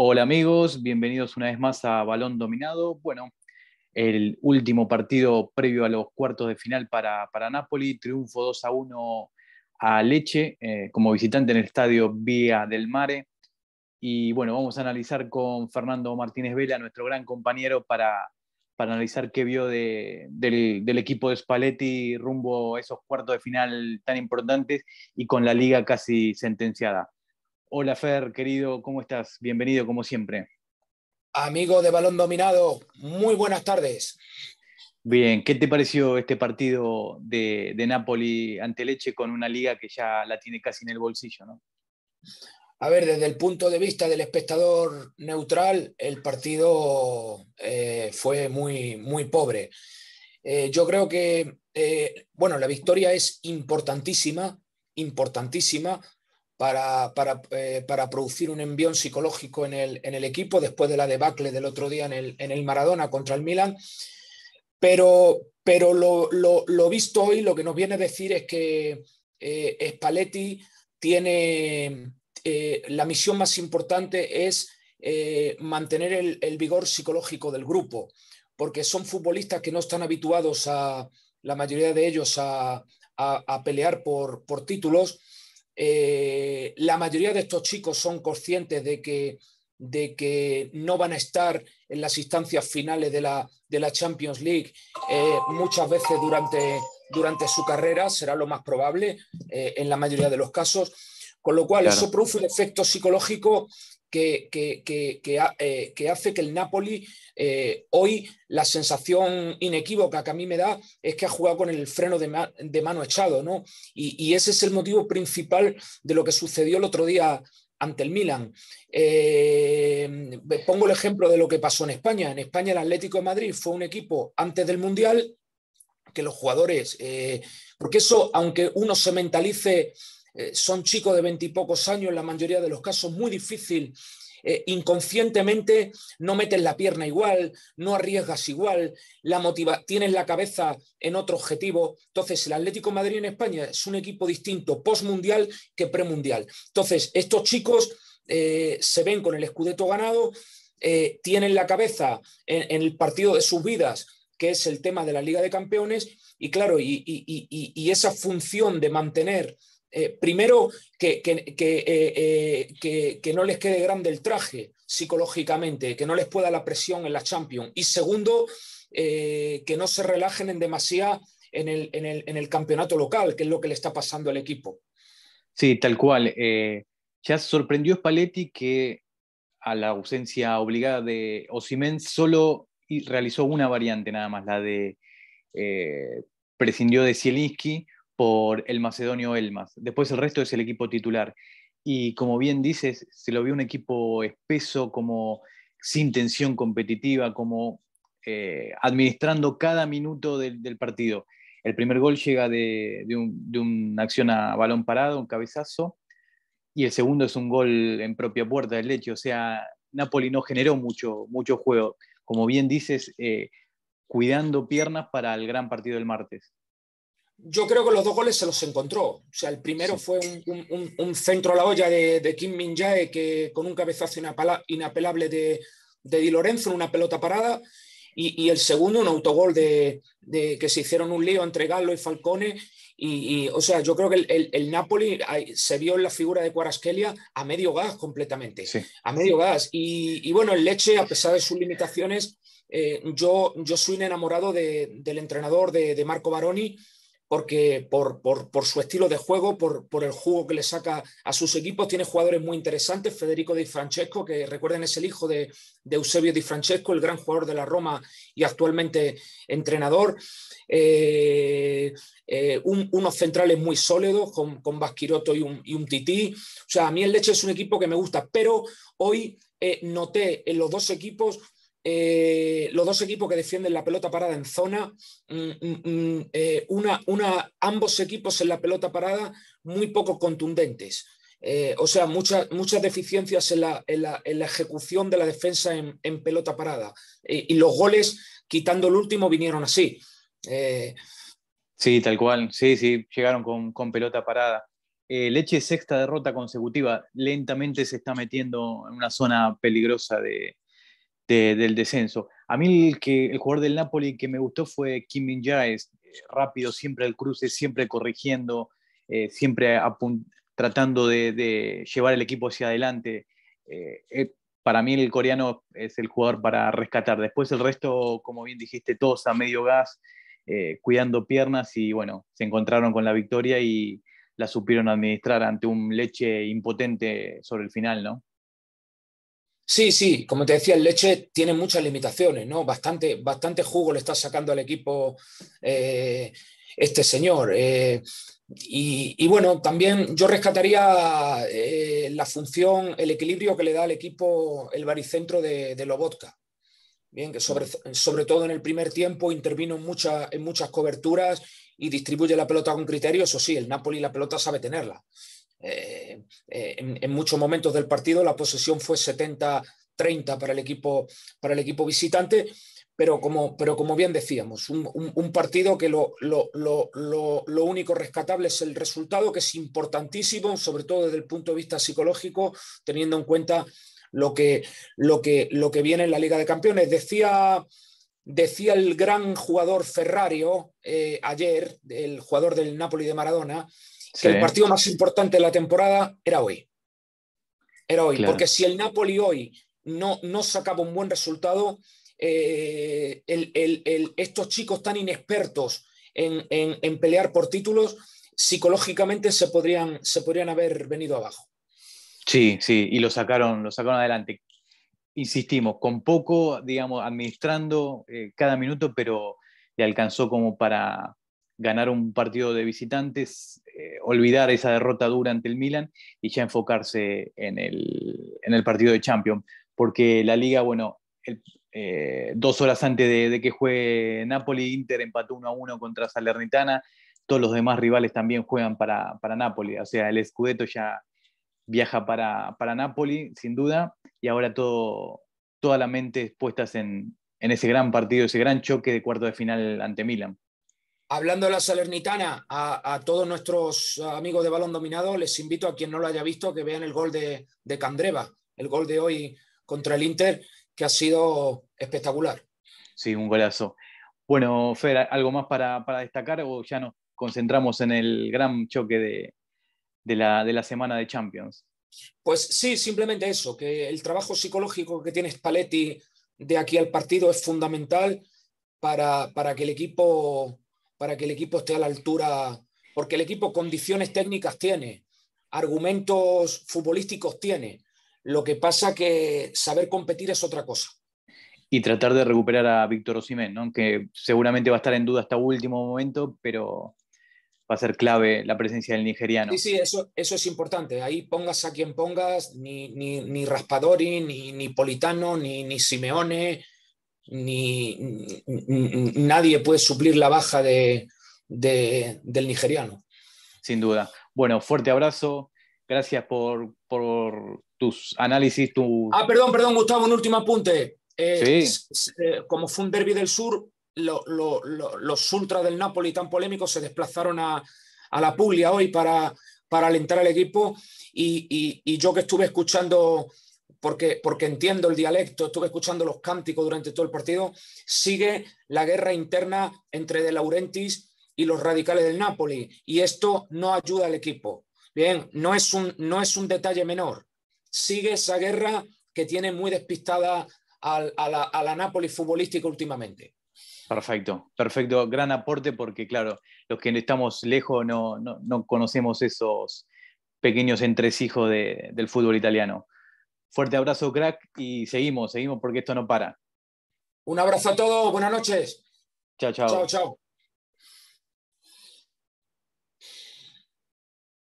Hola amigos, bienvenidos una vez más a Balón Dominado. Bueno, el último partido previo a los cuartos de final para, para Napoli, triunfo 2 a 1 a Leche eh, como visitante en el estadio Vía del Mare. Y bueno, vamos a analizar con Fernando Martínez Vela, nuestro gran compañero, para, analizar qué vio del, del, equipo de Spalletti rumbo a esos cuartos de final tan importantes y con la liga casi sentenciada. Hola Fer, querido, ¿cómo estás? Bienvenido como siempre. Amigo de Balón Dominado, muy buenas tardes. Bien, ¿qué te pareció este partido de, de Napoli ante Leche con una liga que ya la tiene casi en el bolsillo? ¿no? A ver, desde el punto de vista del espectador neutral, el partido eh, fue muy, muy pobre. Eh, yo creo que, eh, bueno, la victoria es importantísima, importantísima, eh, para, producir un envión psicológico en el, equipo después de la debacle del otro día en el, Maradona contra el Milan. Pero, lo, lo, visto hoy, lo que nos viene a decir es que eh, Spalletti tiene eh, la misión más importante es eh, mantener el, vigor psicológico del grupo, porque son futbolistas que no están habituados a la mayoría de ellos a, pelear por títulos eh, la mayoría de estos chicos son conscientes de que, de que no van a estar en las instancias finales de la, de la Champions League eh, muchas veces durante, durante su carrera, será lo más probable eh, en la mayoría de los casos. Con lo cual, eso produce un efecto psicológico eh, que, hace que el Napoli eh, hoy la sensación inequívoca que a mí me da es que ha jugado con el freno de, mano echado, ¿no? Y, ese es el motivo principal de lo que sucedió el otro día ante el Milan. Eh, pongo el ejemplo de lo que pasó en España. En España el Atlético de Madrid fue un equipo antes del Mundial que los jugadores, porque eso, aunque uno se mentalice eh, son chicos de veintipocos años, en la mayoría de los casos, muy difícil. Eh, inconscientemente no metes la pierna igual, no arriesgas igual, la tienes la cabeza en otro objetivo. Entonces, el Atlético Madrid en España es un equipo distinto post-mundial que premundial. Entonces, estos chicos eh, se ven con el escudeto ganado, tienen la cabeza en, el partido de sus vidas, que es el tema de la Liga de Campeones, y claro, y esa función de mantener eh, primero, eh, eh, que, que, no les quede grande el traje psicológicamente, que no les pueda la presión en la Champions. Y segundo, que no se relajen en en el, campeonato local, que es lo que le está pasando al equipo. Sí, tal cual. ya sorprendió Spalletti que a la ausencia obligada de Osimén solo realizó una variante nada más, la de prescindió de Zielinski por el macedonio Elmas. Después el resto es el equipo titular. Y como bien dices, se lo vio un equipo espeso, como sin tensión competitiva, como eh, administrando cada minuto del, partido. El primer gol llega de, una acción a balón parado, un cabezazo, y el segundo es un gol en propia puerta del Leche. O sea, Napoli no generó mucho, mucho juego. Como bien dices, eh, cuidando piernas para el gran partido del martes. Yo creo que los dos goles se los encontró. O sea, el primero fue un, un, centro a la olla de, de Kim Min Jae, que con un cabezazo inapelable de, de Di Lorenzo, en una pelota parada. Y, y el segundo, un autogol de, de, que se hicieron un lío entre Gallo y Falcone. Y, o sea, yo creo que el, el, Napoli se vio en la figura de Cuarasquelia a medio gas completamente. A medio gas. Y, y bueno, el Leche, a pesar de sus limitaciones, eh, yo, yo soy enamorado de, del entrenador de, de Marco Baroni porque por, su estilo de juego, por, el juego que le saca a sus equipos, tiene jugadores muy interesantes, Federico Di Francesco, que recuerden es el hijo de, Eusebio Di Francesco, el gran jugador de la Roma y actualmente entrenador, eh, eh, unos centrales muy sólidos con, Basquiroto y un, y Tití, o sea, a mí el Leche es un equipo que me gusta, pero hoy eh, noté en los dos equipos eh, los dos equipos que defienden la pelota parada en zona, mm, mm, mm, eh, ambos equipos en la pelota parada muy poco contundentes. Eh, o sea, muchas, muchas deficiencias en la, ejecución de la defensa en, pelota parada. y los goles, quitando el último, vinieron así. sí, tal cual. Sí, sí, llegaron con, pelota parada. Leche sexta derrota consecutiva, lentamente se está metiendo en una zona peligrosa de, del descenso. A mí el, que, el jugador del Napoli que me gustó fue Kim min Jae, eh, rápido, siempre al cruce, siempre corrigiendo, eh, siempre tratando de, llevar el equipo hacia adelante. Eh, para mí el coreano es el jugador para rescatar. Después el resto, como bien dijiste, todos a medio gas, cuidando piernas y bueno, se encontraron con la victoria y la supieron administrar ante un leche impotente sobre el final, ¿no? Sí, sí, como te decía, el Leche tiene muchas limitaciones, ¿no? Bastante, bastante jugo le está sacando al equipo eh, este señor. Eh, y, bueno, también yo rescataría eh, la función, el equilibrio que le da al equipo el baricentro de, de Lobotka. Bien, que sobre, todo en el primer tiempo intervino en, en muchas coberturas y distribuye la pelota con criterio. Eso sí, el Napoli la pelota sabe tenerla. Eh, eh, en, muchos momentos del partido la posesión fue 70-30 para el equipo para el equipo visitante pero como, pero como bien decíamos, un, partido que lo, único rescatable es el resultado, que es importantísimo, sobre todo desde el punto de vista psicológico, teniendo en cuenta lo que, lo que, lo que viene en la Liga de Campeones. Decía, decía el gran jugador Ferrario eh, ayer, el jugador del Napoli de Maradona, que el partido más importante de la temporada era hoy. Era hoy, porque si el Napoli hoy no, no sacaba un buen resultado, eh, estos chicos tan inexpertos en, pelear por títulos, psicológicamente se podrían, se podrían haber venido abajo. Sí, sí, y lo sacaron, lo sacaron adelante. Insistimos, con poco, digamos, administrando eh, cada minuto, pero le alcanzó como para ganar un partido de visitantes eh, olvidar esa derrota dura ante el Milan y ya enfocarse en el, partido de Champions. Porque la liga, bueno, eh, dos horas antes de, que juegue Napoli, Inter empató 1 a 1 contra Salernitana, todos los demás rivales también juegan para, para Napoli, o sea, el Scudetto ya viaja para, para Napoli, sin duda, y ahora toda la mente puestas en, en ese gran partido, ese gran choque de cuarto de final ante Milan. Hablando de la Salernitana, a, todos nuestros amigos de balón dominado, les invito a quien no lo haya visto que vean el gol de, Candreva, el gol de hoy contra el Inter, que ha sido espectacular. Sí, un golazo. Bueno, Fer, ¿algo más para, destacar o ya nos concentramos en el gran choque de, de, la, semana de Champions? Pues sí, simplemente eso, que el trabajo psicológico que tiene Spalletti de aquí al partido es fundamental para, para que el equipo para que el equipo esté a la altura, porque el equipo condiciones técnicas tiene, argumentos futbolísticos tiene. Lo que pasa que saber competir es otra cosa. Y tratar de recuperar a Víctor Osimén, ¿no? que seguramente va a estar en duda hasta último momento, pero va a ser clave la presencia del nigeriano. Sí, sí, eso, eso es importante. Ahí pongas a quien pongas, ni, ni, ni Raspadori, ni, ni Politano, ni, ni Simeone, ni, nadie puede suplir la baja de, del nigeriano. Sin duda. Bueno, fuerte abrazo. Gracias por, por tus análisis. Tu... Ah, perdón, perdón, Gustavo, un último apunte. Eh, sí. Eh, como fue un derby del sur, los ultras del Napoli tan polémicos se desplazaron a, a la Puglia hoy para, para alentar al equipo y, y, y, yo que estuve escuchando porque, entiendo el dialecto, estuve escuchando los cánticos durante todo el partido, sigue la guerra interna entre De Laurentiis y los radicales del Napoli, y esto no ayuda al equipo. Bien, no es un, no es un detalle menor, sigue esa guerra que tiene muy despistada a, la, a Nápoles futbolística últimamente. Perfecto, perfecto, gran aporte porque claro, los que estamos lejos no, no, conocemos esos pequeños entresijos del fútbol italiano. Fuerte abrazo, crack, y seguimos, seguimos porque esto no para. Un abrazo a todos, buenas noches. Chao, chao. Chao, chao.